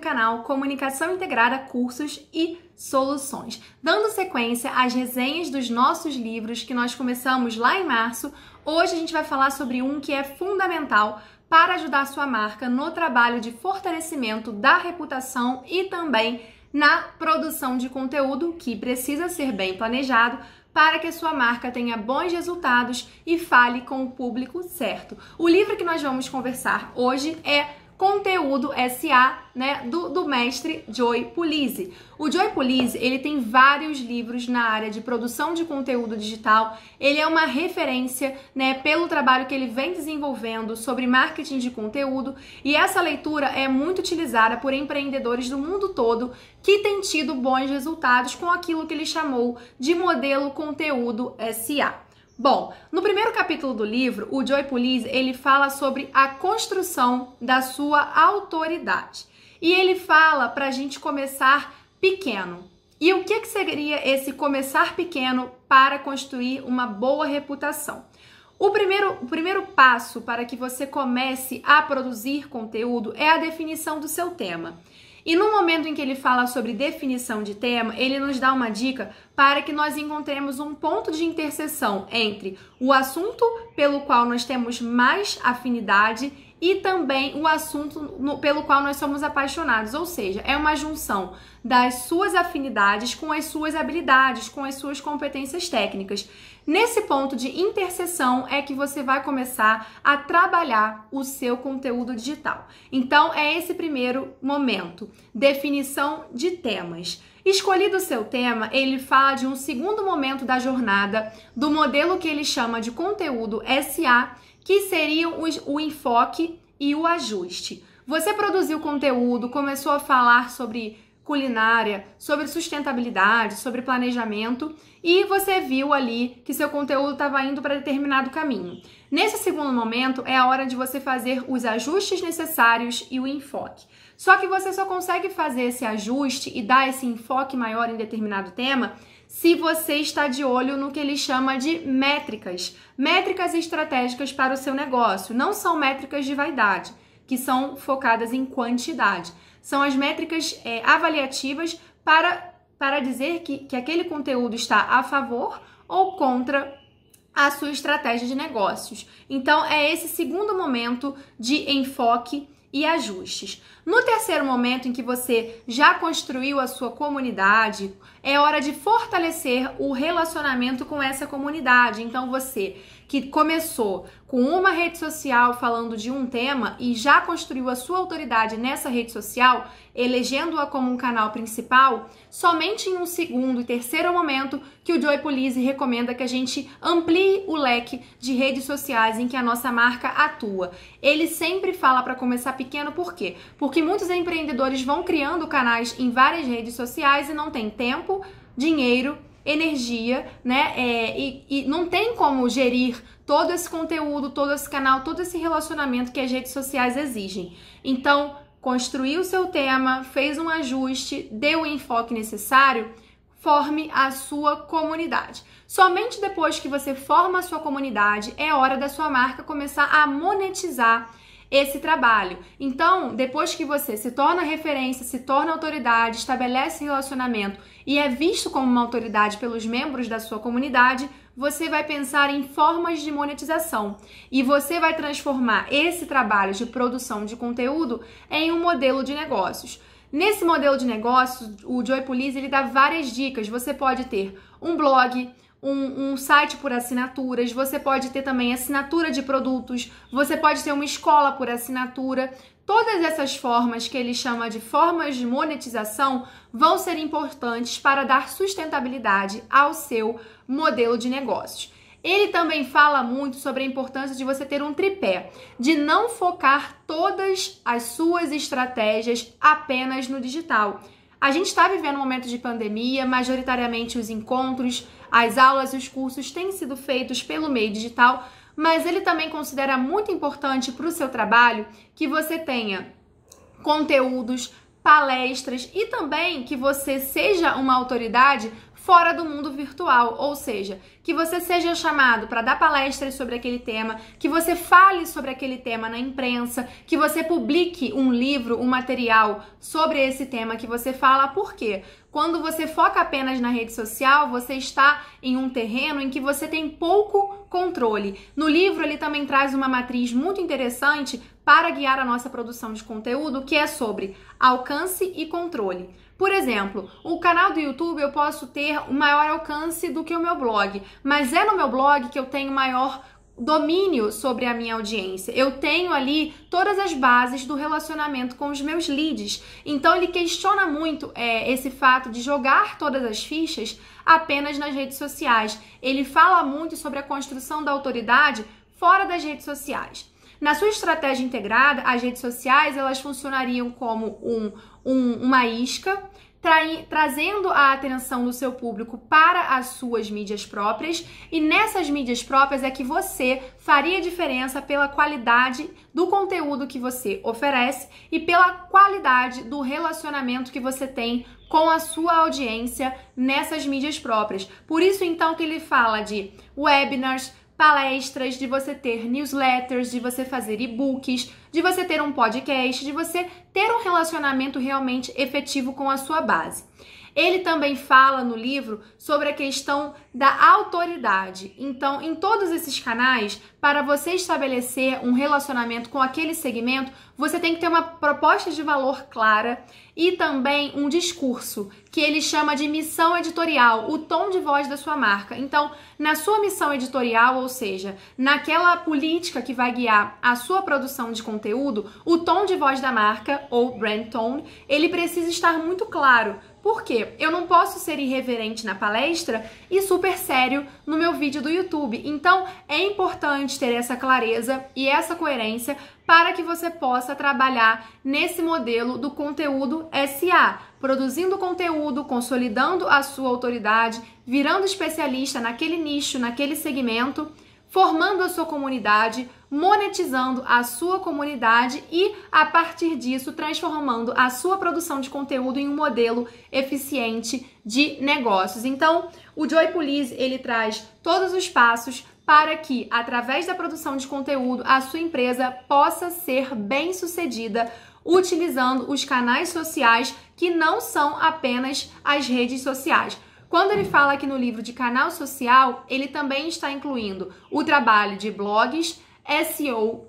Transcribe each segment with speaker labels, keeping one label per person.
Speaker 1: canal Comunicação Integrada Cursos e Soluções, dando sequência às resenhas dos nossos livros que nós começamos lá em março. Hoje a gente vai falar sobre um que é fundamental para ajudar sua marca no trabalho de fortalecimento da reputação e também na produção de conteúdo que precisa ser bem planejado para que a sua marca tenha bons resultados e fale com o público certo. O livro que nós vamos conversar hoje é Conteúdo SA, né, do, do mestre Joy Pulizzi. O Joy Pulizzi, ele tem vários livros na área de produção de conteúdo digital. Ele é uma referência, né, pelo trabalho que ele vem desenvolvendo sobre marketing de conteúdo, e essa leitura é muito utilizada por empreendedores do mundo todo que têm tido bons resultados com aquilo que ele chamou de modelo conteúdo SA. Bom, no primeiro capítulo do livro, o Joy Police ele fala sobre a construção da sua autoridade. E ele fala para a gente começar pequeno. E o que, que seria esse começar pequeno para construir uma boa reputação? O primeiro, o primeiro passo para que você comece a produzir conteúdo é a definição do seu tema. E no momento em que ele fala sobre definição de tema, ele nos dá uma dica para que nós encontremos um ponto de interseção entre o assunto pelo qual nós temos mais afinidade e também o assunto no, pelo qual nós somos apaixonados, ou seja, é uma junção das suas afinidades com as suas habilidades, com as suas competências técnicas. Nesse ponto de interseção é que você vai começar a trabalhar o seu conteúdo digital. Então, é esse primeiro momento: definição de temas. Escolhido o seu tema, ele fala de um segundo momento da jornada, do modelo que ele chama de conteúdo SA, que seriam os, o enfoque e o ajuste. Você produziu conteúdo, começou a falar sobre culinária, sobre sustentabilidade, sobre planejamento e você viu ali que seu conteúdo estava indo para determinado caminho. Nesse segundo momento é a hora de você fazer os ajustes necessários e o enfoque. Só que você só consegue fazer esse ajuste e dar esse enfoque maior em determinado tema se você está de olho no que ele chama de métricas, métricas estratégicas para o seu negócio. Não são métricas de vaidade, que são focadas em quantidade. São as métricas é, avaliativas para, para dizer que, que aquele conteúdo está a favor ou contra a sua estratégia de negócios. Então, é esse segundo momento de enfoque e ajustes. No terceiro momento, em que você já construiu a sua comunidade, é hora de fortalecer o relacionamento com essa comunidade. Então você que começou com uma rede social falando de um tema e já construiu a sua autoridade nessa rede social, elegendo-a como um canal principal, somente em um segundo e terceiro momento que o Joy Police recomenda que a gente amplie o leque de redes sociais em que a nossa marca atua. Ele sempre fala para começar pequeno, por quê? Porque muitos empreendedores vão criando canais em várias redes sociais e não tem tempo tempo, dinheiro, energia, né? É, e, e não tem como gerir todo esse conteúdo, todo esse canal, todo esse relacionamento que as redes sociais exigem. Então, construiu o seu tema, fez um ajuste, deu o enfoque necessário, forme a sua comunidade. Somente depois que você forma a sua comunidade é hora da sua marca começar a monetizar esse trabalho. Então, depois que você se torna referência, se torna autoridade, estabelece relacionamento e é visto como uma autoridade pelos membros da sua comunidade, você vai pensar em formas de monetização e você vai transformar esse trabalho de produção de conteúdo em um modelo de negócios. Nesse modelo de negócios, o Joy Police ele dá várias dicas. Você pode ter um blog, um, um, site por assinaturas, você pode ter também assinatura de produtos, você pode ter uma escola por assinatura. Todas essas formas que ele chama de formas de monetização vão ser importantes para dar sustentabilidade ao seu modelo de negócios. Ele também fala muito sobre a importância de você ter um tripé, de não focar todas as suas estratégias apenas no digital a gente está vivendo um momento de pandemia, majoritariamente os encontros, as aulas e os cursos têm sido feitos pelo meio digital, mas ele também considera muito importante para o seu trabalho que você tenha conteúdos, palestras e também que você seja uma autoridade fora do mundo virtual, ou seja, que você seja chamado para dar palestras sobre aquele tema, que você fale sobre aquele tema na imprensa, que você publique um livro, um material sobre esse tema que você fala. Por quê? Quando você foca apenas na rede social, você está em um terreno em que você tem pouco controle. No livro, ele também traz uma matriz muito interessante para guiar a nossa produção de conteúdo, que é sobre alcance e controle. Por exemplo, o canal do YouTube eu posso ter o maior alcance do que o meu blog, mas é no meu blog que eu tenho maior domínio sobre a minha audiência. Eu tenho ali todas as bases do relacionamento com os meus leads. Então ele questiona muito é, esse fato de jogar todas as fichas apenas nas redes sociais. Ele fala muito sobre a construção da autoridade fora das redes sociais. Na sua estratégia integrada, as redes sociais elas funcionariam como um, um uma isca trazendo a atenção do seu público para as suas mídias próprias, e nessas mídias próprias é que você faria diferença pela qualidade do conteúdo que você oferece e pela qualidade do relacionamento que você tem com a sua audiência nessas mídias próprias. Por isso então que ele fala de webinars, palestras, de você ter newsletters, de você fazer e-books, de você ter um podcast, de você ter um relacionamento realmente efetivo com a sua base. Ele também fala no livro sobre a questão da autoridade. Então, em todos esses canais, para você estabelecer um relacionamento com aquele segmento, você tem que ter uma proposta de valor clara e também um discurso que ele chama de missão editorial, o tom de voz da sua marca. Então, na sua missão editorial, ou seja, naquela política que vai guiar a sua produção de conteúdo, o tom de voz da marca ou brand tone, ele precisa estar muito claro por quê? Eu não posso ser irreverente na palestra e super sério no meu vídeo do YouTube. Então, é importante ter essa clareza e essa coerência para que você possa trabalhar nesse modelo do conteúdo SA, produzindo conteúdo, consolidando a sua autoridade, virando especialista naquele nicho, naquele segmento formando a sua comunidade, monetizando a sua comunidade e, a partir disso, transformando a sua produção de conteúdo em um modelo eficiente de negócios. Então, o Joy Police, ele traz todos os passos para que, através da produção de conteúdo, a sua empresa possa ser bem-sucedida utilizando os canais sociais que não são apenas as redes sociais. Quando ele fala aqui no livro de canal social, ele também está incluindo o trabalho de blogs, SEO,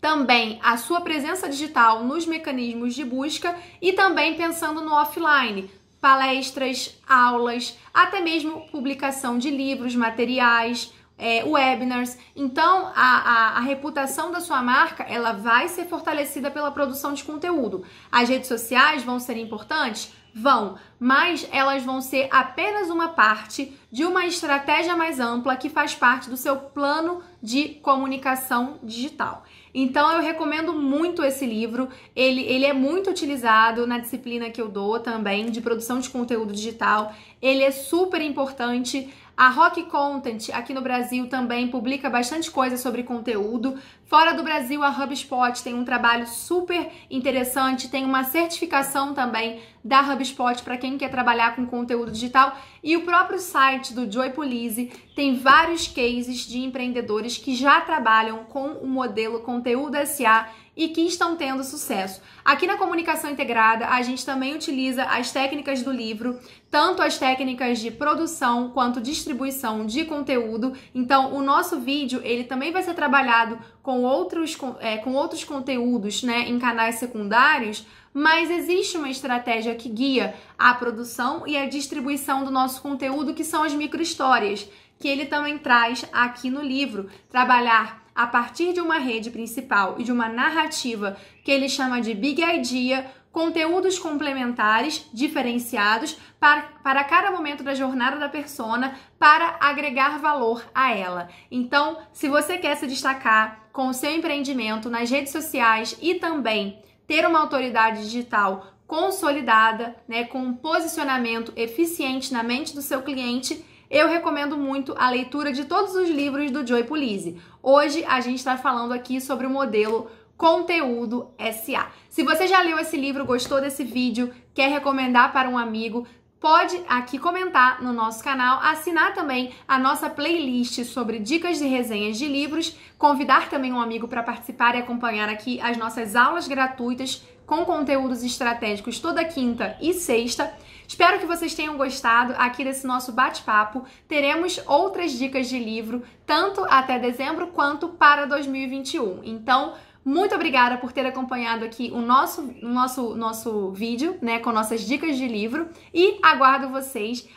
Speaker 1: também a sua presença digital nos mecanismos de busca e também pensando no offline, palestras, aulas, até mesmo publicação de livros, materiais, é, webinars. Então, a, a, a, reputação da sua marca ela vai ser fortalecida pela produção de conteúdo. As redes sociais vão ser importantes? Vão, mas elas vão ser apenas uma parte de uma estratégia mais ampla que faz parte do seu plano de comunicação digital. Então eu recomendo muito esse livro. Ele, ele é muito utilizado na disciplina que eu dou também de produção de conteúdo digital. Ele é super importante. A Rock Content aqui no Brasil também publica bastante coisa sobre conteúdo. Fora do Brasil, a HubSpot tem um trabalho super interessante, tem uma certificação também da HubSpot para quem quer trabalhar com conteúdo digital. E o próprio site do Joy Polize tem vários cases de empreendedores que já trabalham com o modelo Conteúdo SA e que estão tendo sucesso. Aqui na comunicação integrada, a gente também utiliza as técnicas do livro, tanto as técnicas de produção quanto distribuição de conteúdo. Então, o nosso vídeo ele também vai ser trabalhado com outros, com, é, com outros conteúdos né, em canais secundários mas existe uma estratégia que guia a produção e a distribuição do nosso conteúdo, que são as micro histórias que ele também traz aqui no livro. Trabalhar a partir de uma rede principal e de uma narrativa que ele chama de Big Idea, conteúdos complementares, diferenciados, para, para cada momento da jornada da persona, para agregar valor a ela. Então, se você quer se destacar com o seu empreendimento nas redes sociais e também ter uma autoridade digital consolidada, né, com um posicionamento eficiente na mente do seu cliente, eu recomendo muito a leitura de todos os livros do Joy Pulizzi. Hoje a gente está falando aqui sobre o modelo Conteúdo SA. Se você já leu esse livro, gostou desse vídeo, quer recomendar para um amigo, pode aqui comentar no nosso canal, assinar também a nossa playlist sobre dicas de resenhas de livros, convidar também um amigo para participar e acompanhar aqui as nossas aulas gratuitas com conteúdos estratégicos toda quinta e sexta. Espero que vocês tenham gostado aqui desse nosso bate-papo. Teremos outras dicas de livro tanto até dezembro quanto para 2021. Então, muito obrigada por ter acompanhado aqui o nosso, nosso, nosso vídeo, né, com nossas dicas de livro e aguardo vocês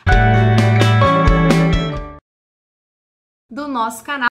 Speaker 1: do nosso canal.